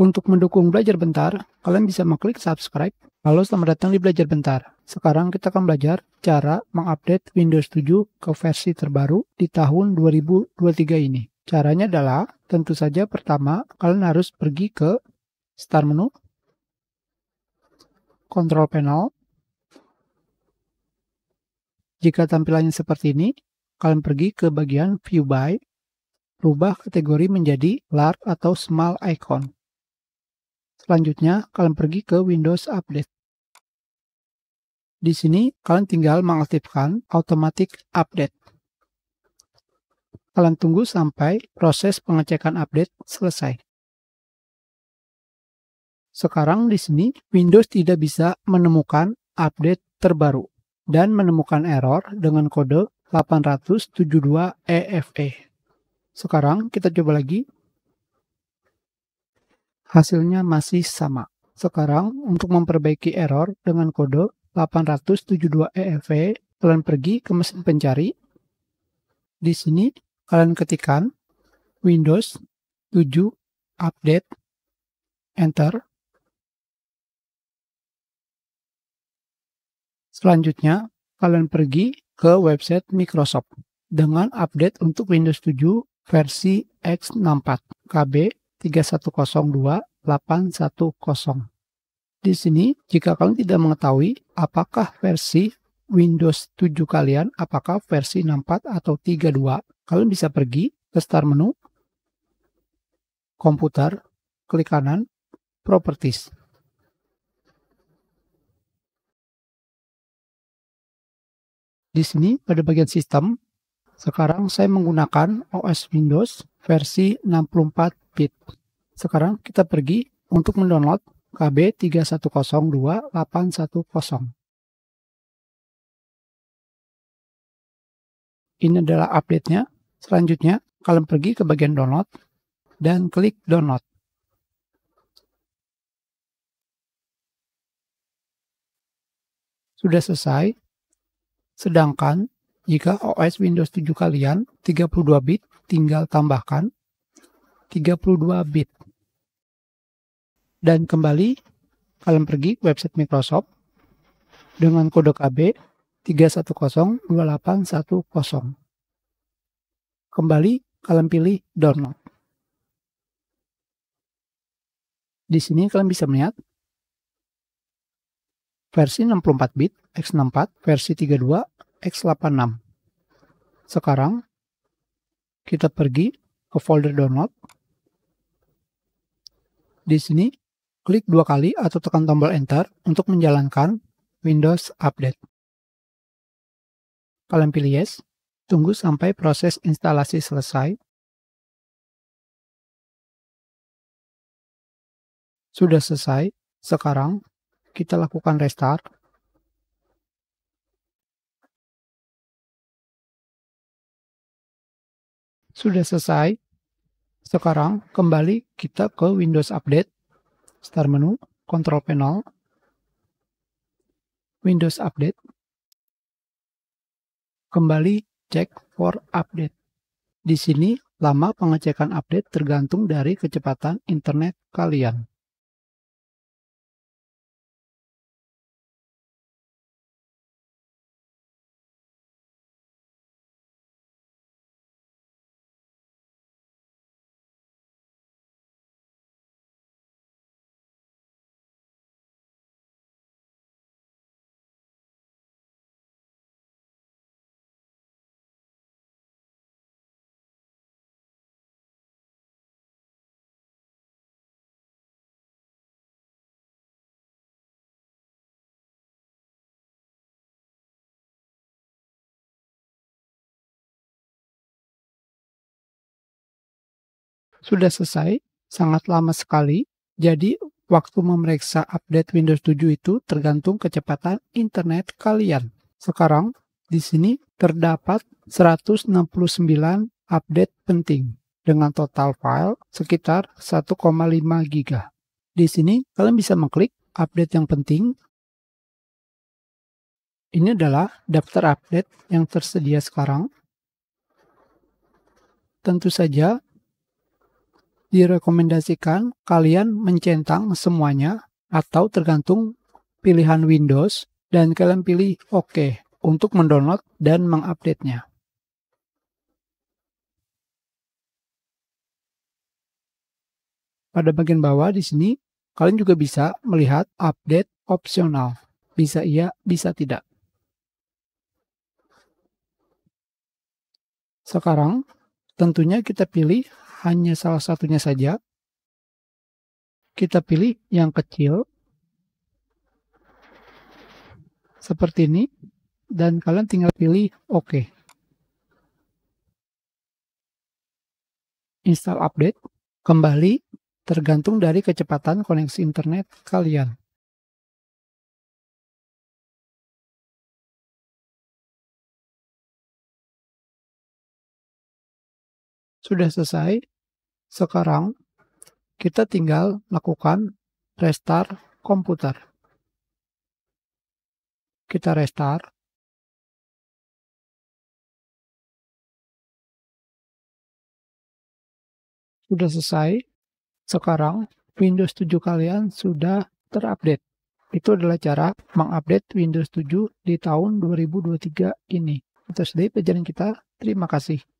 Untuk mendukung belajar bentar, kalian bisa mengklik subscribe. Halo, selamat datang di Belajar Bentar. Sekarang kita akan belajar cara mengupdate Windows 7 ke versi terbaru di tahun 2023 ini. Caranya adalah, tentu saja pertama, kalian harus pergi ke Start Menu, Control Panel. Jika tampilannya seperti ini, kalian pergi ke bagian View By, rubah kategori menjadi Large atau Small Icon. Selanjutnya, kalian pergi ke Windows Update. Di sini, kalian tinggal mengaktifkan Automatic Update. Kalian tunggu sampai proses pengecekan update selesai. Sekarang di sini, Windows tidak bisa menemukan update terbaru dan menemukan error dengan kode 872 EFE. Sekarang kita coba lagi hasilnya masih sama. Sekarang, untuk memperbaiki error dengan kode 872EFV, e e, kalian pergi ke mesin pencari. Di sini, kalian ketikkan Windows 7 Update, Enter. Selanjutnya, kalian pergi ke website Microsoft dengan update untuk Windows 7 versi X64 KB 3102 810. Di sini, jika kalian tidak mengetahui apakah versi Windows 7 kalian, apakah versi 64 atau 32, kalian bisa pergi ke start menu, komputer, klik kanan, properties. Di sini pada bagian sistem, sekarang saya menggunakan OS Windows versi 64 bit. Sekarang kita pergi untuk mendownload KB3102810. Ini adalah update-nya. Selanjutnya, kalian pergi ke bagian download dan klik download. Sudah selesai. Sedangkan jika OS Windows 7 kalian 32 bit, tinggal tambahkan 32 bit dan kembali kalian pergi ke website Microsoft dengan kode KB 3102810. Kembali kalian pilih download. Di sini kalian bisa melihat versi 64 bit X64, versi 32 X86. Sekarang kita pergi ke folder download. Di sini klik dua kali atau tekan tombol Enter untuk menjalankan Windows Update. Kalian pilih Yes, tunggu sampai proses instalasi selesai. Sudah selesai, sekarang kita lakukan restart. Sudah selesai, sekarang kembali kita ke Windows Update start menu, control panel, Windows Update, kembali cek for update. Di sini, lama pengecekan update tergantung dari kecepatan internet kalian. sudah selesai sangat lama sekali. Jadi waktu memeriksa update Windows 7 itu tergantung kecepatan internet kalian. Sekarang di sini terdapat 169 update penting dengan total file sekitar 1,5 GB. Di sini kalian bisa mengklik update yang penting. Ini adalah daftar update yang tersedia sekarang. Tentu saja Direkomendasikan kalian mencentang semuanya atau tergantung pilihan Windows dan kalian pilih OK untuk mendownload dan mengupdate-nya. Pada bagian bawah di sini, kalian juga bisa melihat update opsional. Bisa iya, bisa tidak. Sekarang, tentunya kita pilih hanya salah satunya saja, kita pilih yang kecil seperti ini dan kalian tinggal pilih OK. Install update kembali tergantung dari kecepatan koneksi internet kalian. Sudah selesai. Sekarang kita tinggal lakukan restart komputer. Kita restart. Sudah selesai. Sekarang Windows 7 kalian sudah terupdate. Itu adalah cara mengupdate Windows 7 di tahun 2023 ini. Itu saja pelajaran kita. Terima kasih.